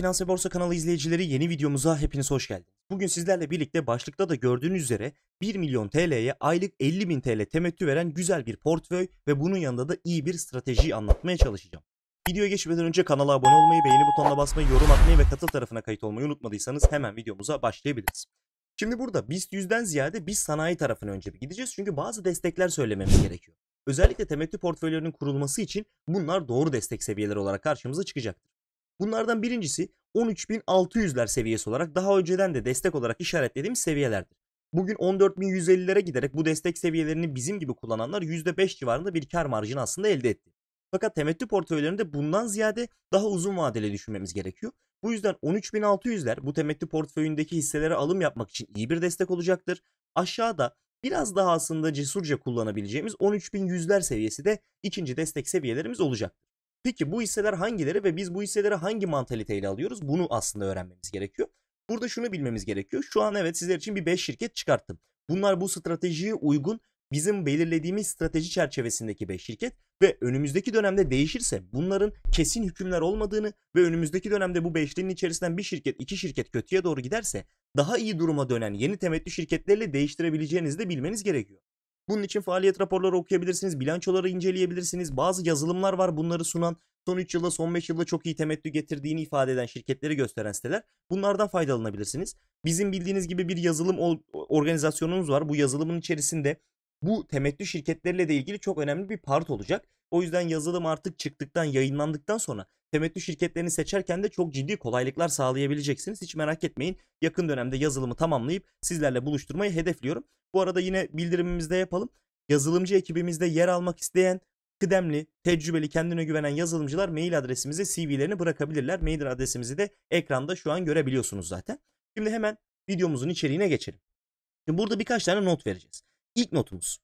Finans ve Borsa kanalı izleyicileri yeni videomuza hepiniz hoş geldiniz. Bugün sizlerle birlikte başlıkta da gördüğünüz üzere 1 milyon TL'ye aylık 50 bin TL temettü veren güzel bir portföy ve bunun yanında da iyi bir strateji anlatmaya çalışacağım. Videoya geçmeden önce kanala abone olmayı, beğeni butonuna basmayı, yorum atmayı ve katıl tarafına kayıt olmayı unutmadıysanız hemen videomuza başlayabiliriz. Şimdi burada BIST 100'den ziyade biz sanayi tarafına önce bir gideceğiz çünkü bazı destekler söylememiz gerekiyor. Özellikle temettü portföylerinin kurulması için bunlar doğru destek seviyeleri olarak karşımıza çıkacaktır. Bunlardan birincisi 13.600'ler seviyesi olarak daha önceden de destek olarak işaretlediğim seviyelerdir. Bugün 14.150'lere giderek bu destek seviyelerini bizim gibi kullananlar %5 civarında bir kar marjını aslında elde etti. Fakat temettü portföylerinde bundan ziyade daha uzun vadeli düşünmemiz gerekiyor. Bu yüzden 13.600'ler bu temettü portföyündeki hisselere alım yapmak için iyi bir destek olacaktır. Aşağıda biraz daha aslında cesurca kullanabileceğimiz 13.100'ler seviyesi de ikinci destek seviyelerimiz olacaktır. Peki bu hisseler hangileri ve biz bu hisseleri hangi mantaliteyle alıyoruz? Bunu aslında öğrenmemiz gerekiyor. Burada şunu bilmemiz gerekiyor. Şu an evet sizler için bir 5 şirket çıkarttım. Bunlar bu stratejiye uygun bizim belirlediğimiz strateji çerçevesindeki 5 şirket ve önümüzdeki dönemde değişirse bunların kesin hükümler olmadığını ve önümüzdeki dönemde bu beşlinin içerisinden bir şirket iki şirket kötüye doğru giderse daha iyi duruma dönen yeni temettü şirketleriyle değiştirebileceğinizi de bilmeniz gerekiyor. Bunun için faaliyet raporları okuyabilirsiniz, bilançoları inceleyebilirsiniz. Bazı yazılımlar var bunları sunan, son 3 yılda, son 5 yılda çok iyi temettü getirdiğini ifade eden şirketleri gösteren siteler. Bunlardan faydalanabilirsiniz. Bizim bildiğiniz gibi bir yazılım organizasyonumuz var. Bu yazılımın içerisinde bu temettü şirketleriyle de ilgili çok önemli bir part olacak. O yüzden yazılım artık çıktıktan, yayınlandıktan sonra temettü şirketlerini seçerken de çok ciddi kolaylıklar sağlayabileceksiniz. Hiç merak etmeyin. Yakın dönemde yazılımı tamamlayıp sizlerle buluşturmayı hedefliyorum. Bu arada yine bildirimimizde yapalım. Yazılımcı ekibimizde yer almak isteyen kıdemli, tecrübeli, kendine güvenen yazılımcılar mail adresimize CV'lerini bırakabilirler. Mail adresimizi de ekranda şu an görebiliyorsunuz zaten. Şimdi hemen videomuzun içeriğine geçelim. Şimdi burada birkaç tane not vereceğiz. İlk notumuz.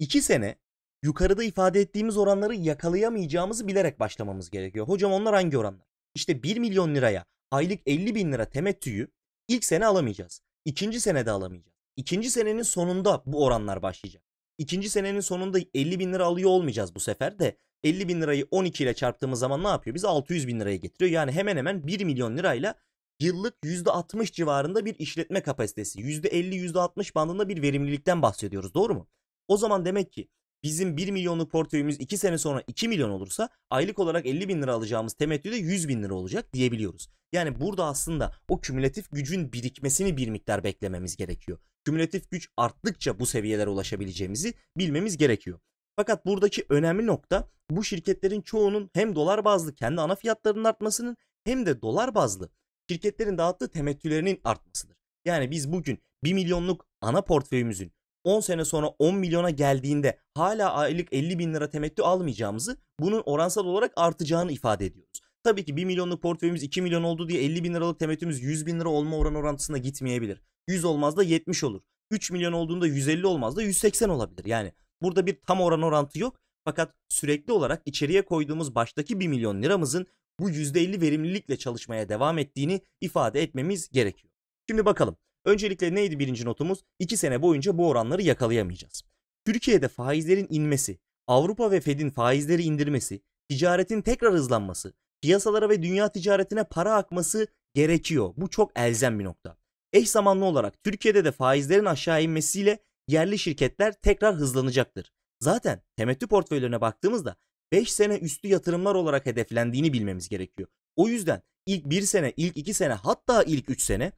2 sene yukarıda ifade ettiğimiz oranları yakalayamayacağımızı bilerek başlamamız gerekiyor. Hocam onlar hangi oranlar? İşte 1 milyon liraya aylık 50 bin lira temettüyü ilk sene alamayacağız. İkinci senede alamayacağız. İkinci senenin sonunda bu oranlar başlayacak. İkinci senenin sonunda 50 bin lira alıyor olmayacağız bu sefer de 50 bin lirayı 12 ile çarptığımız zaman ne yapıyor? Bizi 600 bin liraya getiriyor. Yani hemen hemen 1 milyon lirayla yıllık %60 civarında bir işletme kapasitesi, %50-%60 bandında bir verimlilikten bahsediyoruz. Doğru mu? O zaman demek ki bizim 1 milyonluk portföyümüz 2 sene sonra 2 milyon olursa aylık olarak 50 bin lira alacağımız temettü de 100 bin lira olacak diyebiliyoruz. Yani burada aslında o kümülatif gücün birikmesini bir miktar beklememiz gerekiyor. Kümülatif güç arttıkça bu seviyelere ulaşabileceğimizi bilmemiz gerekiyor. Fakat buradaki önemli nokta bu şirketlerin çoğunun hem dolar bazlı kendi ana fiyatlarının artmasının hem de dolar bazlı şirketlerin dağıttığı temettülerinin artmasıdır. Yani biz bugün 1 milyonluk ana portföyümüzün 10 sene sonra 10 milyona geldiğinde hala aylık 50 bin lira temettü almayacağımızı bunun oransal olarak artacağını ifade ediyoruz. Tabii ki 1 milyonluk portföyümüz 2 milyon oldu diye 50 bin liralık temettümüz 100 bin lira olma oran orantısına gitmeyebilir. 100 olmaz da 70 olur. 3 milyon olduğunda 150 olmaz da 180 olabilir. Yani burada bir tam oran orantı yok. Fakat sürekli olarak içeriye koyduğumuz baştaki 1 milyon liramızın bu %50 verimlilikle çalışmaya devam ettiğini ifade etmemiz gerekiyor. Şimdi bakalım Öncelikle neydi birinci notumuz? 2 sene boyunca bu oranları yakalayamayacağız. Türkiye'de faizlerin inmesi, Avrupa ve Fed'in faizleri indirmesi, ticaretin tekrar hızlanması, piyasalara ve dünya ticaretine para akması gerekiyor. Bu çok elzem bir nokta. Eş zamanlı olarak Türkiye'de de faizlerin aşağı inmesiyle yerli şirketler tekrar hızlanacaktır. Zaten temettü portföylerine baktığımızda 5 sene üstü yatırımlar olarak hedeflendiğini bilmemiz gerekiyor. O yüzden ilk 1 sene, ilk 2 sene hatta ilk 3 sene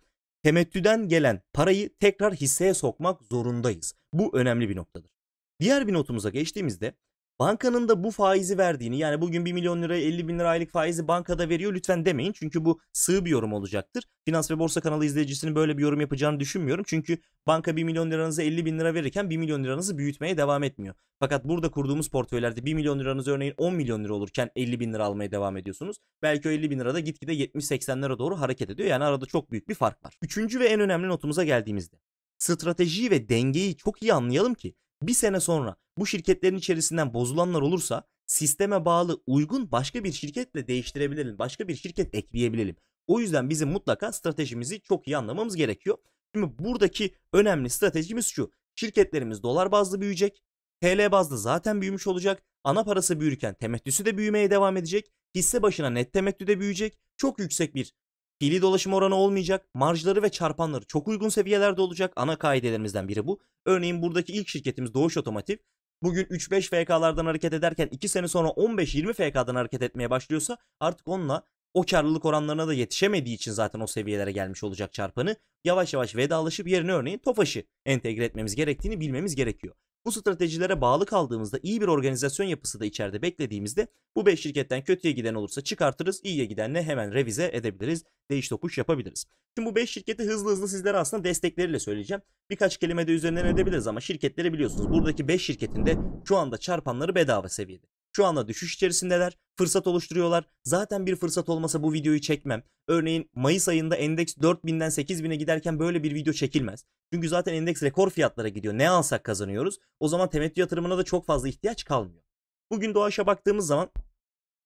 temettüden gelen parayı tekrar hisseye sokmak zorundayız. Bu önemli bir noktadır. Diğer bir notumuza geçtiğimizde Bankanın da bu faizi verdiğini yani bugün 1 milyon liraya 50 bin lira aylık faizi bankada veriyor lütfen demeyin. Çünkü bu sığ bir yorum olacaktır. Finans ve Borsa kanalı izleyicisinin böyle bir yorum yapacağını düşünmüyorum. Çünkü banka 1 milyon liranızı 50 bin lira verirken 1 milyon liranızı büyütmeye devam etmiyor. Fakat burada kurduğumuz portföylerde 1 milyon liranız örneğin 10 milyon lira olurken 50 bin lira almaya devam ediyorsunuz. Belki o 50 bin lirada gitgide 70-80'lere doğru hareket ediyor. Yani arada çok büyük bir fark var. Üçüncü ve en önemli notumuza geldiğimizde stratejiyi ve dengeyi çok iyi anlayalım ki bir sene sonra bu şirketlerin içerisinden bozulanlar olursa sisteme bağlı uygun başka bir şirketle değiştirebilelim. Başka bir şirket ekleyebilelim. O yüzden bizim mutlaka stratejimizi çok iyi anlamamız gerekiyor. Şimdi buradaki önemli stratejimiz şu. Şirketlerimiz dolar bazlı büyüyecek. TL bazlı zaten büyümüş olacak. Ana parası büyürken temettüsü de büyümeye devam edecek. Hisse başına net temettü de büyüyecek. Çok yüksek bir Fiili dolaşım oranı olmayacak, marjları ve çarpanları çok uygun seviyelerde olacak. Ana kaidelerimizden biri bu. Örneğin buradaki ilk şirketimiz Doğuş Otomotiv bugün 3-5 FK'lardan hareket ederken 2 sene sonra 15-20 FK'dan hareket etmeye başlıyorsa artık onunla o karlılık oranlarına da yetişemediği için zaten o seviyelere gelmiş olacak çarpanı yavaş yavaş vedalaşıp yerine örneğin Tofaş'ı entegre etmemiz gerektiğini bilmemiz gerekiyor. Bu stratejilere bağlı kaldığımızda iyi bir organizasyon yapısı da içeride beklediğimizde bu 5 şirketten kötüye giden olursa çıkartırız, iyiye gidenle hemen revize edebiliriz, değiş tokuş yapabiliriz. Şimdi bu 5 şirketi hızlı hızlı sizlere aslında destekleriyle söyleyeceğim. Birkaç kelime de üzerinden edebiliriz ama şirketleri biliyorsunuz. Buradaki 5 şirketin de şu anda çarpanları bedava seviyede. Şu anda düşüş içerisindeler fırsat oluşturuyorlar. Zaten bir fırsat olmasa bu videoyu çekmem. Örneğin Mayıs ayında endeks 4000'den 8000'e giderken böyle bir video çekilmez. Çünkü zaten endeks rekor fiyatlara gidiyor. Ne alsak kazanıyoruz. O zaman temettü yatırımına da çok fazla ihtiyaç kalmıyor. Bugün doğaşa baktığımız zaman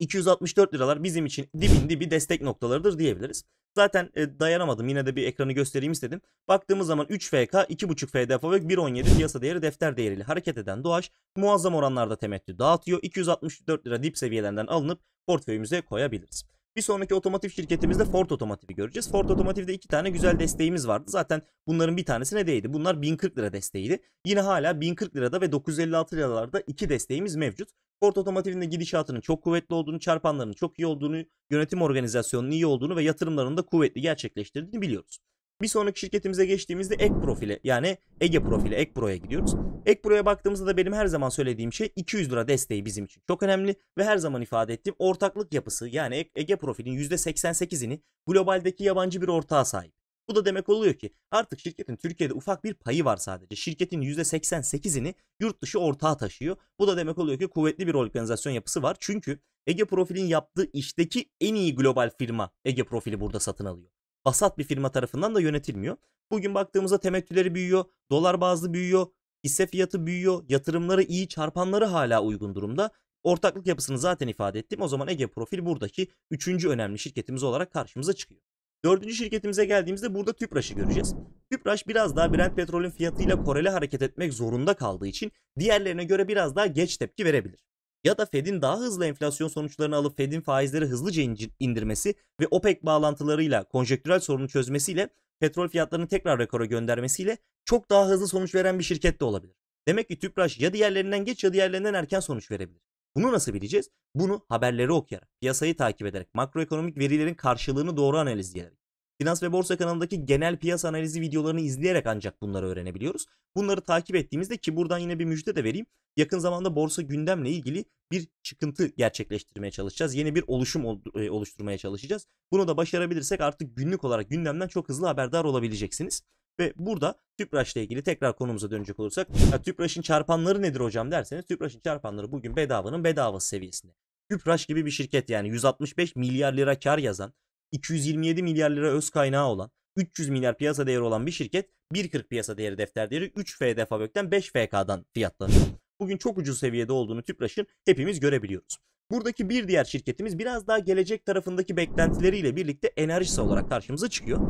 264 liralar bizim için dibin dibi destek noktalarıdır diyebiliriz. Zaten e, dayanamadım. Yine de bir ekranı göstereyim istedim. Baktığımız zaman 3FK, 2.5F defo ve 1.17 piyasa değeri defter değeriyle hareket eden Doğaç muazzam oranlarda temettü dağıtıyor. 264 lira dip seviyelerinden alınıp portföyümüze koyabiliriz. Bir sonraki otomotiv şirketimizde Ford Otomotiv'i göreceğiz. Ford Otomotiv'de iki tane güzel desteğimiz vardı. Zaten bunların bir tanesi ne değildi? Bunlar 1040 lira desteğiydi. Yine hala 1040 lirada ve 956 liralarda iki desteğimiz mevcut. Ford Otomotiv'in de gidişatının çok kuvvetli olduğunu, çarpanlarının çok iyi olduğunu, yönetim organizasyonunun iyi olduğunu ve yatırımlarının da kuvvetli gerçekleştirdiğini biliyoruz. Bir sonraki şirketimize geçtiğimizde Ek profile yani Ege profile Ek Pro'ya gidiyoruz. Ek Pro'ya baktığımızda da benim her zaman söylediğim şey 200 lira desteği bizim için çok önemli ve her zaman ifade ettiğim ortaklık yapısı yani Ege profilin %88'ini globaldeki yabancı bir ortağa sahip. Bu da demek oluyor ki artık şirketin Türkiye'de ufak bir payı var sadece. Şirketin %88'ini yurt dışı ortağa taşıyor. Bu da demek oluyor ki kuvvetli bir organizasyon yapısı var. Çünkü Ege Profil'in yaptığı işteki en iyi global firma Ege Profil'i burada satın alıyor vasat bir firma tarafından da yönetilmiyor. Bugün baktığımızda temettüleri büyüyor, dolar bazlı büyüyor, hisse fiyatı büyüyor, yatırımları iyi, çarpanları hala uygun durumda. Ortaklık yapısını zaten ifade ettim. O zaman Ege Profil buradaki üçüncü önemli şirketimiz olarak karşımıza çıkıyor. Dördüncü şirketimize geldiğimizde burada Tüpraş'ı göreceğiz. Tüpraş biraz daha Brent petrolün fiyatıyla koreli hareket etmek zorunda kaldığı için diğerlerine göre biraz daha geç tepki verebilir ya da Fed'in daha hızlı enflasyon sonuçlarını alıp Fed'in faizleri hızlıca indirmesi ve OPEC bağlantılarıyla konjektürel sorunu çözmesiyle petrol fiyatlarını tekrar rekora göndermesiyle çok daha hızlı sonuç veren bir şirket de olabilir. Demek ki Tüpraş ya diğerlerinden geç ya diğerlerinden erken sonuç verebilir. Bunu nasıl bileceğiz? Bunu haberleri okuyarak, piyasayı takip ederek, makroekonomik verilerin karşılığını doğru analizleyerek, Finans ve borsa kanalındaki genel piyasa analizi videolarını izleyerek ancak bunları öğrenebiliyoruz. Bunları takip ettiğimizde ki buradan yine bir müjde de vereyim. Yakın zamanda borsa gündemle ilgili bir çıkıntı gerçekleştirmeye çalışacağız. Yeni bir oluşum e, oluşturmaya çalışacağız. Bunu da başarabilirsek artık günlük olarak gündemden çok hızlı haberdar olabileceksiniz. Ve burada tüpraş ile ilgili tekrar konumuza dönecek olursak TÜPRAŞ'ın çarpanları nedir hocam derseniz TÜPRAŞ'ın çarpanları bugün bedavanın bedava seviyesinde. TÜPRAŞ gibi bir şirket yani 165 milyar lira kar yazan 227 milyar lira öz kaynağı olan 300 milyar piyasa değeri olan bir şirket 1.40 piyasa değeri defter değeri 3F'de Fabök'ten 5FK'dan fiyatlanıyor. Bugün çok ucuz seviyede olduğunu Tüpraş'ın hepimiz görebiliyoruz. Buradaki bir diğer şirketimiz biraz daha gelecek tarafındaki beklentileriyle birlikte enerjisi olarak karşımıza çıkıyor.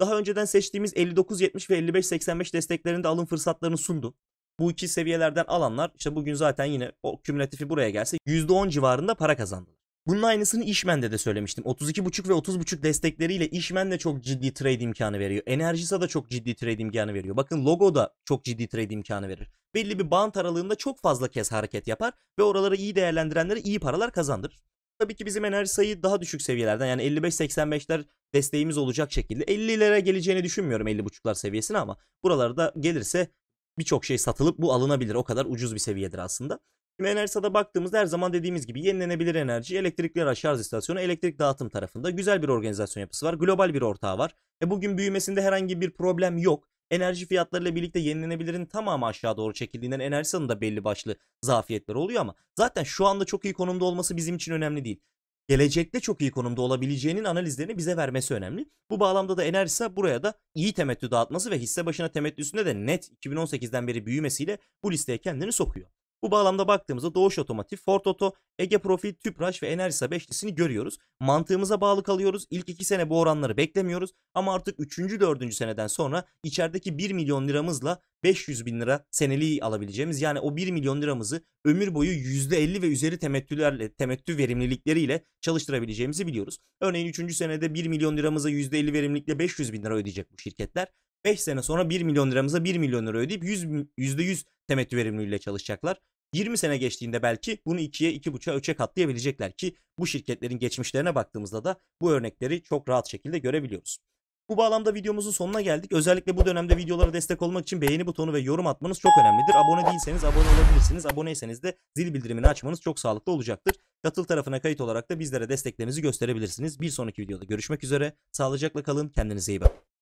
Daha önceden seçtiğimiz 59.70 ve 55.85 desteklerinde alım fırsatlarını sundu. Bu iki seviyelerden alanlar işte bugün zaten yine o kümülatifi buraya gelse %10 civarında para kazandı. Bunun aynısını İşmen'de de söylemiştim. 32.5 ve 30.5 destekleriyle İşmen de çok ciddi trade imkanı veriyor. Enerjisa da çok ciddi trade imkanı veriyor. Bakın Logo da çok ciddi trade imkanı verir. Belli bir bant aralığında çok fazla kez hareket yapar ve oraları iyi değerlendirenlere iyi paralar kazandırır. Tabii ki bizim enerji sayı daha düşük seviyelerden yani 55-85'ler desteğimiz olacak şekilde 50'lere geleceğini düşünmüyorum 50.5'lar seviyesine ama buralarda gelirse birçok şey satılıp bu alınabilir. O kadar ucuz bir seviyedir aslında. Şimdi enerji sada baktığımızda her zaman dediğimiz gibi yenilenebilir enerji, elektrikli araç şarj istasyonu, elektrik dağıtım tarafında güzel bir organizasyon yapısı var. Global bir ortağı var. E bugün büyümesinde herhangi bir problem yok. Enerji fiyatlarıyla birlikte yenilenebilirin tamamı aşağı doğru çekildiğinden enerji sanında belli başlı zafiyetler oluyor ama zaten şu anda çok iyi konumda olması bizim için önemli değil gelecekte çok iyi konumda olabileceğinin analizlerini bize vermesi önemli. Bu bağlamda da Enerjisa buraya da iyi temettü dağıtması ve hisse başına temettüsünde de net 2018'den beri büyümesiyle bu listeye kendini sokuyor. Bu bağlamda baktığımızda Doğuş Otomotiv, Ford Oto, Ege Profil, Tüpraş ve Enerjisa beşlisini görüyoruz. Mantığımıza bağlı kalıyoruz. İlk 2 sene bu oranları beklemiyoruz. Ama artık 3. 4. seneden sonra içerideki 1 milyon liramızla 500 bin lira seneliği alabileceğimiz yani o 1 milyon liramızı ömür boyu %50 ve üzeri temettülerle temettü verimlilikleriyle çalıştırabileceğimizi biliyoruz. Örneğin 3. senede 1 milyon liramıza %50 verimlilikle 500 bin lira ödeyecek bu şirketler. 5 sene sonra 1 milyon liramıza 1 milyon lira ödeyip 100, %100 temettü verimliliğiyle çalışacaklar. 20 sene geçtiğinde belki bunu 2'ye 2.5'a 3'e katlayabilecekler ki bu şirketlerin geçmişlerine baktığımızda da bu örnekleri çok rahat şekilde görebiliyoruz. Bu bağlamda videomuzun sonuna geldik. Özellikle bu dönemde videolara destek olmak için beğeni butonu ve yorum atmanız çok önemlidir. Abone değilseniz abone olabilirsiniz. Aboneyseniz de zil bildirimini açmanız çok sağlıklı olacaktır. Katıl tarafına kayıt olarak da bizlere desteklerinizi gösterebilirsiniz. Bir sonraki videoda görüşmek üzere. Sağlıcakla kalın. Kendinize iyi bakın.